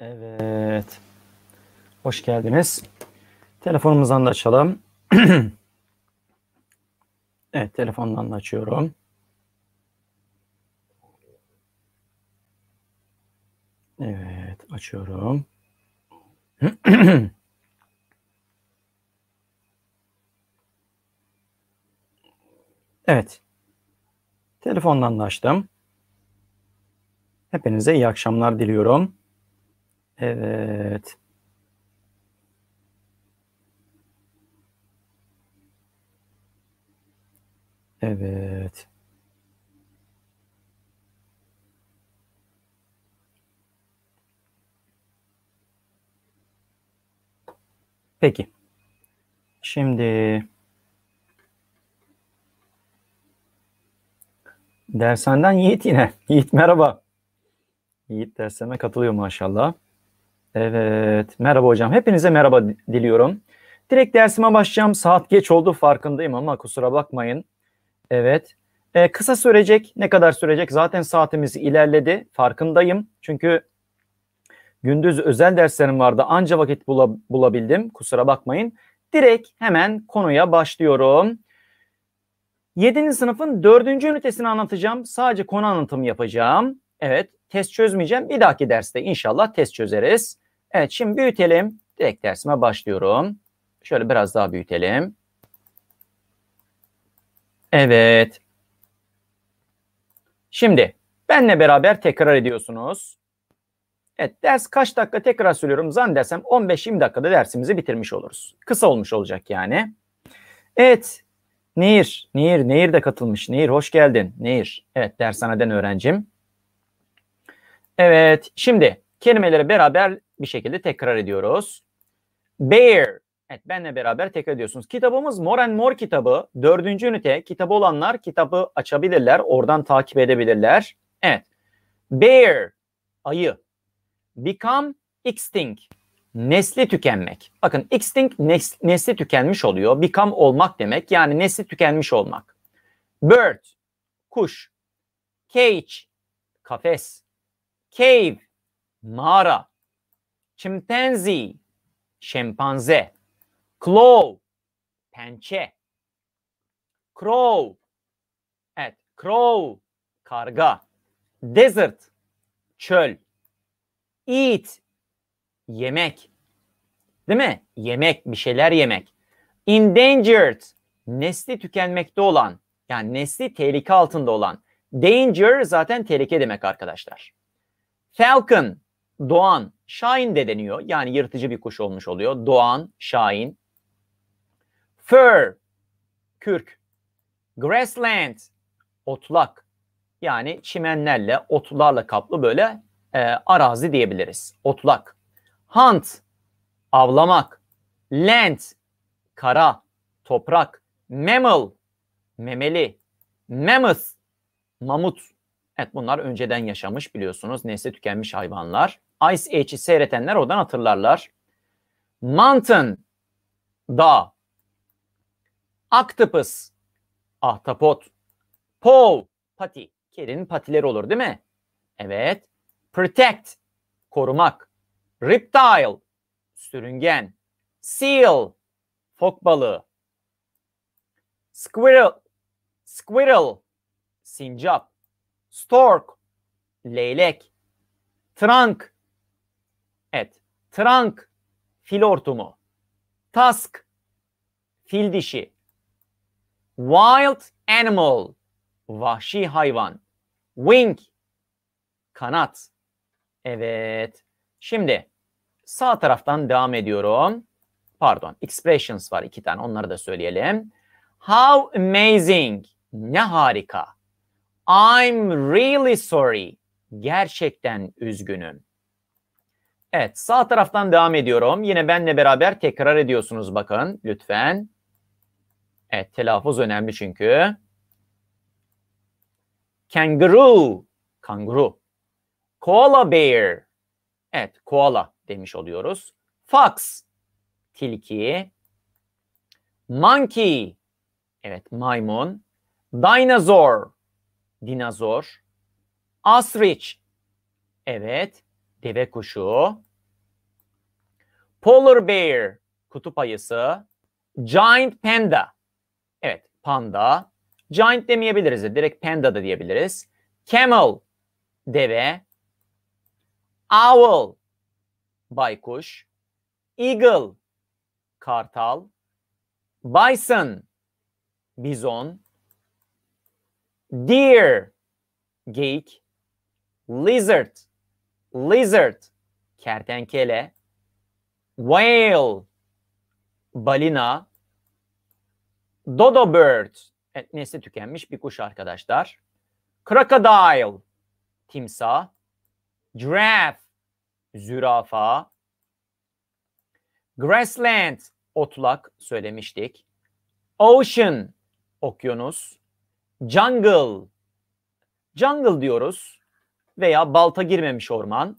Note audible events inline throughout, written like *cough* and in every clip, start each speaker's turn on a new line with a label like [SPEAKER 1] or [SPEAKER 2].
[SPEAKER 1] Evet. Hoş geldiniz. Telefonumuzdan da açalım. *clears throat* evet, telefondan da açıyorum. Evet, açıyorum. *clears throat* evet. Telefondan da açtım. Hepinize iyi akşamlar diliyorum. Evet. Evet. Peki. Şimdi dershaneden Yiğit yine. *laughs* Yiğit merhaba. Yiğit derseme katılıyor maşallah. Evet, merhaba hocam. Hepinize merhaba diliyorum. Direkt dersime başlayacağım. Saat geç oldu farkındayım ama kusura bakmayın. Evet, ee, kısa sürecek. Ne kadar sürecek? Zaten saatimiz ilerledi. Farkındayım. Çünkü gündüz özel derslerim vardı. Anca vakit bula, bulabildim. Kusura bakmayın. Direkt hemen konuya başlıyorum. 7. sınıfın 4. ünitesini anlatacağım. Sadece konu anlatımı yapacağım. Evet, test çözmeyeceğim. Bir dahaki derste inşallah test çözeriz. Evet şimdi büyütelim. Direkt dersime başlıyorum. Şöyle biraz daha büyütelim. Evet. Şimdi benle beraber tekrar ediyorsunuz. Evet ders kaç dakika tekrar söylüyorum. Zannedersem 15-20 dakikada dersimizi bitirmiş oluruz. Kısa olmuş olacak yani. Evet Nehir, Nehir, Nehir de katılmış. Nehir hoş geldin. Nehir, evet dershaneden öğrencim. Evet şimdi kelimeleri beraber bir şekilde tekrar ediyoruz. Bear. Evet benle beraber tekrar ediyorsunuz. Kitabımız More and More kitabı. Dördüncü ünite. Kitabı olanlar kitabı açabilirler. Oradan takip edebilirler. Evet. Bear. Ayı. Become extinct. Nesli tükenmek. Bakın extinct nes nesli tükenmiş oluyor. Become olmak demek. Yani nesli tükenmiş olmak. Bird. Kuş. Cage. Kafes. Cave. Mağara Chimpanzee, şempanze. Claw, pençe. Crow, evet, crow, karga. Desert, çöl. Eat, yemek. Değil mi? Yemek, bir şeyler yemek. Endangered, nesli tükenmekte olan, yani nesli tehlike altında olan. Danger zaten tehlike demek arkadaşlar. Falcon, Doğan, Şahin de deniyor. Yani yırtıcı bir kuş olmuş oluyor. Doğan, Şahin. Fur, kürk. Grassland, otlak. Yani çimenlerle, otlarla kaplı böyle e, arazi diyebiliriz. Otlak. Hunt, avlamak. Land, kara, toprak. Mammal, memeli. Mammoth, mamut. Evet bunlar önceden yaşamış biliyorsunuz. Nesli tükenmiş hayvanlar. Ice Age'i seyredenler oradan hatırlarlar. Mountain, dağ. Octopus, ahtapot. Paul pati. Kedinin patileri olur değil mi? Evet. Protect, korumak. Reptile, sürüngen. Seal, fok balığı. Squirrel, squirrel, sincap. Stork, leylek. Trunk, et. Trunk fil hortumu. Tusk fil dişi. Wild animal vahşi hayvan. Wing kanat. Evet. Şimdi sağ taraftan devam ediyorum. Pardon, expressions var iki tane. Onları da söyleyelim. How amazing. Ne harika. I'm really sorry. Gerçekten üzgünüm. Evet sağ taraftan devam ediyorum. Yine benle beraber tekrar ediyorsunuz bakın lütfen. Evet telaffuz önemli çünkü. Kangaroo. Kanguru. Koala bear. Evet koala demiş oluyoruz. Fox. Tilki. Monkey. Evet maymun. Dinosaur. Dinozor. Ostrich. Evet deve kuşu. Polar bear kutup ayısı. Giant panda. Evet panda. Giant demeyebiliriz de direkt panda da diyebiliriz. Camel deve. Owl baykuş. Eagle kartal. Bison bizon. Deer geyik. Lizard lizard kertenkele whale, balina, dodo bird, evet, nesli tükenmiş bir kuş arkadaşlar. Crocodile, timsah, giraffe, zürafa, grassland, otlak söylemiştik. Ocean, okyanus, jungle, jungle diyoruz veya balta girmemiş orman.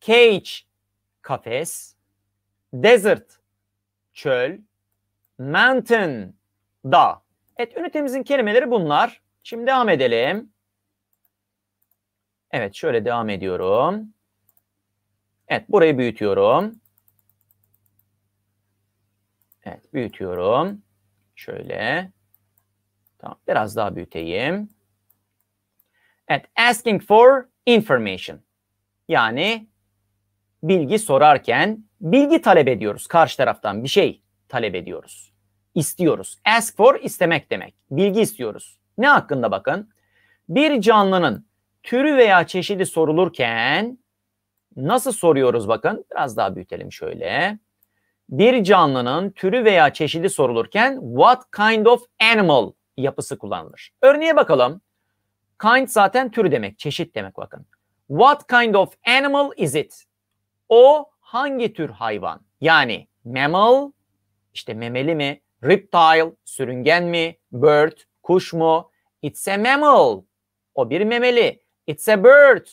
[SPEAKER 1] Cage, kafes, desert, çöl, mountain, da. Evet ünitemizin kelimeleri bunlar. Şimdi devam edelim. Evet şöyle devam ediyorum. Evet burayı büyütüyorum. Evet büyütüyorum. Şöyle. Tamam biraz daha büyüteyim. Evet asking for information. Yani bilgi sorarken bilgi talep ediyoruz. Karşı taraftan bir şey talep ediyoruz. İstiyoruz. Ask for istemek demek. Bilgi istiyoruz. Ne hakkında bakın? Bir canlının türü veya çeşidi sorulurken nasıl soruyoruz bakın? Biraz daha büyütelim şöyle. Bir canlının türü veya çeşidi sorulurken what kind of animal yapısı kullanılır. Örneğe bakalım. Kind zaten tür demek, çeşit demek bakın. What kind of animal is it? O hangi tür hayvan? Yani mammal, işte memeli mi? Reptile, sürüngen mi? Bird, kuş mu? It's a mammal. O bir memeli. It's a bird.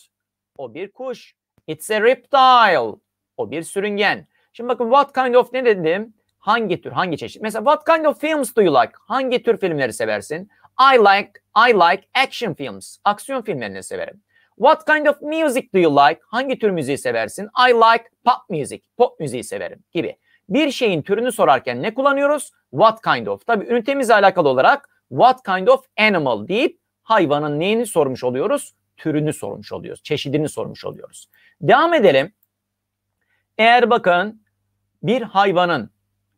[SPEAKER 1] O bir kuş. It's a reptile. O bir sürüngen. Şimdi bakın what kind of ne dedim? Hangi tür, hangi çeşit? Mesela what kind of films do you like? Hangi tür filmleri seversin? I like, I like action films. Aksiyon filmlerini severim. What kind of music do you like? Hangi tür müziği seversin? I like pop music. Pop müziği severim gibi. Bir şeyin türünü sorarken ne kullanıyoruz? What kind of. Tabii ünitemizle alakalı olarak what kind of animal deyip hayvanın neyini sormuş oluyoruz? Türünü sormuş oluyoruz. Çeşidini sormuş oluyoruz. Devam edelim. Eğer bakın bir hayvanın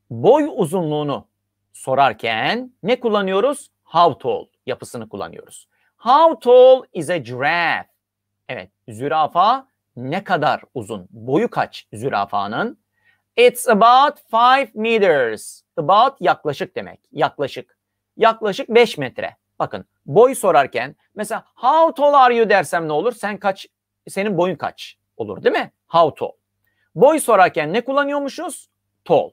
[SPEAKER 1] boy uzunluğunu sorarken ne kullanıyoruz? How tall yapısını kullanıyoruz. How tall is a giraffe? Evet, zürafa ne kadar uzun? Boyu kaç zürafanın? It's about 5 meters. About yaklaşık demek. Yaklaşık. Yaklaşık 5 metre. Bakın boy sorarken mesela how tall are you dersem ne olur? Sen kaç senin boyun kaç olur değil mi? How tall. Boy sorarken ne kullanıyormuşuz? Tall.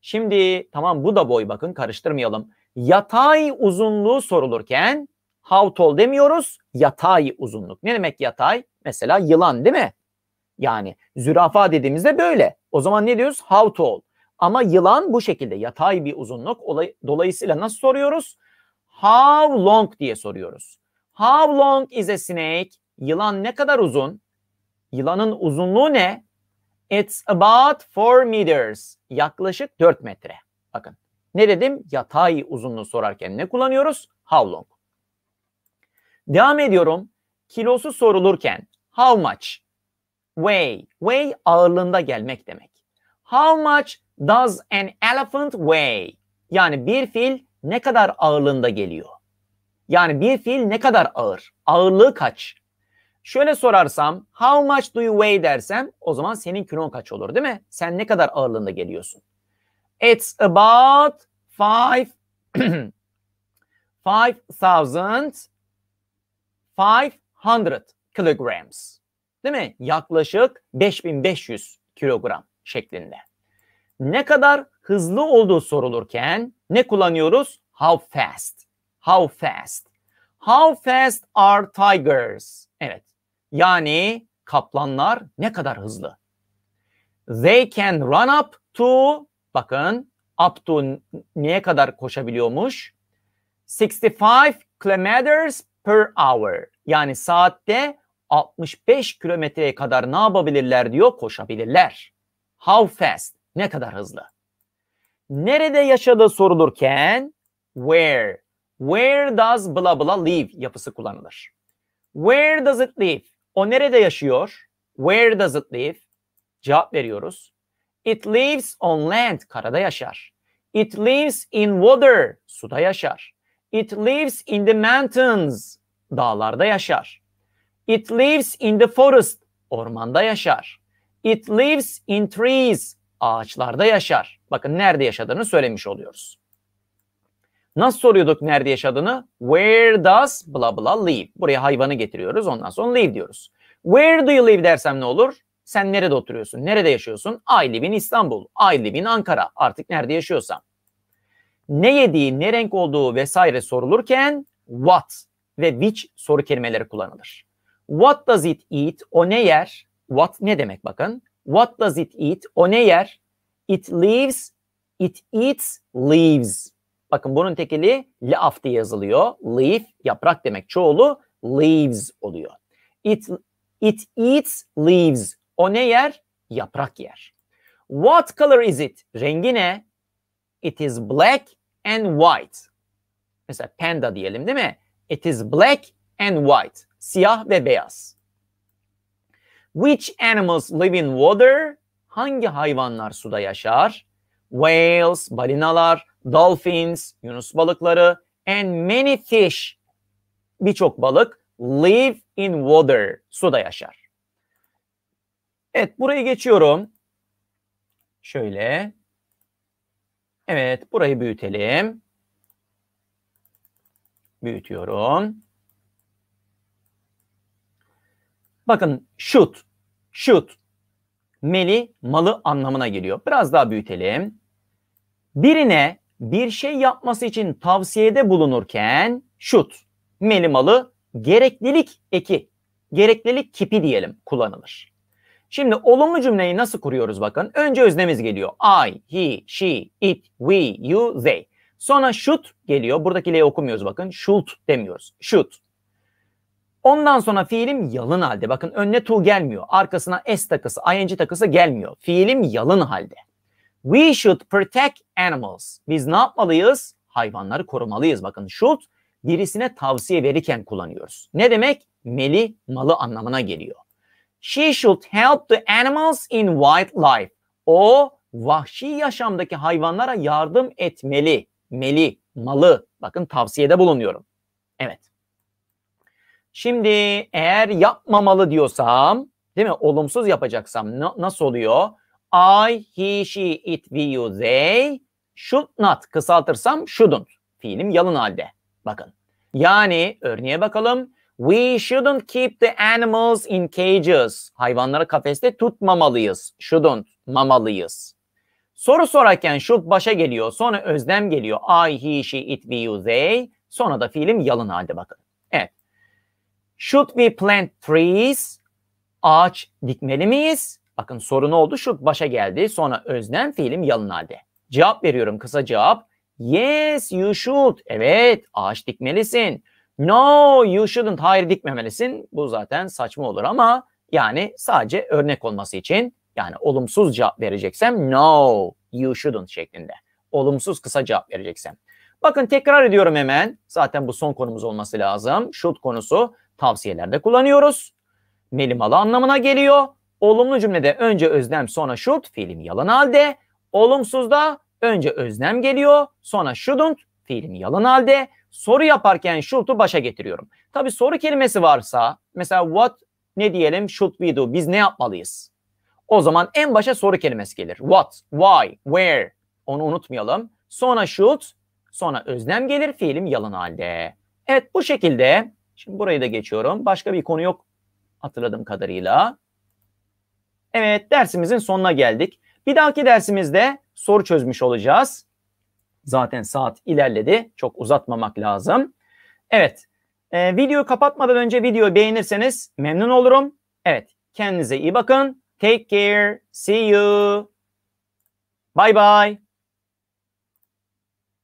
[SPEAKER 1] Şimdi tamam bu da boy bakın karıştırmayalım. Yatay uzunluğu sorulurken havtol demiyoruz. Yatay uzunluk. Ne demek yatay? Mesela yılan değil mi? Yani zürafa dediğimizde böyle. O zaman ne diyoruz? Havtol. Ama yılan bu şekilde yatay bir uzunluk. dolayısıyla nasıl soruyoruz? How long diye soruyoruz. How long is a snake? Yılan ne kadar uzun? Yılanın uzunluğu ne? It's about 4 meters. Yaklaşık 4 metre. Bakın ne dedim? Yatay uzunluğu sorarken ne kullanıyoruz? How long. Devam ediyorum. Kilosu sorulurken how much? Weigh. Weigh ağırlığında gelmek demek. How much does an elephant weigh? Yani bir fil ne kadar ağırlığında geliyor? Yani bir fil ne kadar ağır? Ağırlığı kaç? Şöyle sorarsam how much do you weigh dersem o zaman senin kilon kaç olur değil mi? Sen ne kadar ağırlığında geliyorsun? It's about five *clears throat* five thousand 500 kilograms. Değil mi? Yaklaşık 5500 kilogram şeklinde. Ne kadar hızlı olduğu sorulurken ne kullanıyoruz? How fast. How fast. How fast are tigers? Evet. Yani kaplanlar ne kadar hızlı? They can run up to bakın up to neye kadar koşabiliyormuş? 65 kilometers per hour yani saatte 65 kilometreye kadar ne yapabilirler diyor koşabilirler. How fast? Ne kadar hızlı? Nerede yaşadığı sorulurken where? Where does bla bla live yapısı kullanılır. Where does it live? O nerede yaşıyor? Where does it live? Cevap veriyoruz. It lives on land, karada yaşar. It lives in water, suda yaşar. It lives in the mountains. Dağlarda yaşar. It lives in the forest. Ormanda yaşar. It lives in trees. Ağaçlarda yaşar. Bakın nerede yaşadığını söylemiş oluyoruz. Nasıl soruyorduk nerede yaşadığını? Where does bla bla live? Buraya hayvanı getiriyoruz ondan sonra live diyoruz. Where do you live dersem ne olur? Sen nerede oturuyorsun? Nerede yaşıyorsun? I live in İstanbul. I live in Ankara. Artık nerede yaşıyorsam ne yediği, ne renk olduğu vesaire sorulurken what ve which soru kelimeleri kullanılır. What does it eat? O ne yer? What ne demek bakın. What does it eat? O ne yer? It leaves, it eats leaves. Bakın bunun tekili leaf diye yazılıyor. Leaf yaprak demek çoğulu leaves oluyor. It, it eats leaves. O ne yer? Yaprak yer. What color is it? Rengi ne? It is black and white. Mesela panda diyelim değil mi? It is black and white. Siyah ve beyaz. Which animals live in water? Hangi hayvanlar suda yaşar? Whales, balinalar, dolphins, yunus balıkları and many fish. Birçok balık live in water. Suda yaşar. Evet burayı geçiyorum. Şöyle Evet burayı büyütelim. Büyütüyorum. Bakın shoot, shoot. Meli malı anlamına geliyor. Biraz daha büyütelim. Birine bir şey yapması için tavsiyede bulunurken should, meli malı gereklilik eki, gereklilik kipi diyelim kullanılır. Şimdi olumlu cümleyi nasıl kuruyoruz bakın. Önce öznemiz geliyor. I, he, she, it, we, you, they. Sonra should geliyor. Buradaki L'yi okumuyoruz bakın. Should demiyoruz. Should. Ondan sonra fiilim yalın halde. Bakın önüne to gelmiyor. Arkasına s takısı, ing takısı gelmiyor. Fiilim yalın halde. We should protect animals. Biz ne yapmalıyız? Hayvanları korumalıyız. Bakın should birisine tavsiye verirken kullanıyoruz. Ne demek? Meli, malı anlamına geliyor. She should help the animals in wildlife. O vahşi yaşamdaki hayvanlara yardım etmeli. Meli, malı. Bakın tavsiyede bulunuyorum. Evet. Şimdi eğer yapmamalı diyorsam, değil mi? Olumsuz yapacaksam na nasıl oluyor? I, he, she, it, we, you, they should not kısaltırsam shouldn't. Fiilim yalın halde. Bakın. Yani örneğe bakalım. We shouldn't keep the animals in cages. Hayvanları kafeste tutmamalıyız. Shouldn't, mamalıyız. Soru sorarken should başa geliyor. Sonra özlem geliyor. I, he, she, it, we, you, they. Sonra da fiilim yalın halde bakın. Evet. Should we plant trees? Ağaç dikmeli miyiz? Bakın soru ne oldu? Should başa geldi. Sonra özlem fiilim yalın halde. Cevap veriyorum. Kısa cevap. Yes, you should. Evet, ağaç dikmelisin. No you shouldn't. Hayır dikmemelisin. Bu zaten saçma olur ama yani sadece örnek olması için yani olumsuz cevap vereceksem no you shouldn't şeklinde. Olumsuz kısa cevap vereceksem. Bakın tekrar ediyorum hemen. Zaten bu son konumuz olması lazım. Should konusu tavsiyelerde kullanıyoruz. Melimalı anlamına geliyor. Olumlu cümlede önce özlem sonra should fiilim yalan halde. Olumsuzda önce özlem geliyor sonra shouldn't fiilimi yalan halde soru yaparken should'u başa getiriyorum. Tabi soru kelimesi varsa mesela what ne diyelim should we do biz ne yapmalıyız? O zaman en başa soru kelimesi gelir. What, why, where onu unutmayalım. Sonra should, sonra özlem gelir fiilim yalan halde. Evet bu şekilde şimdi burayı da geçiyorum. Başka bir konu yok hatırladığım kadarıyla. Evet dersimizin sonuna geldik. Bir dahaki dersimizde soru çözmüş olacağız. Zaten saat ilerledi. Çok uzatmamak lazım. Evet. E, videoyu kapatmadan önce videoyu beğenirseniz memnun olurum. Evet. Kendinize iyi bakın. Take care. See you. Bye bye.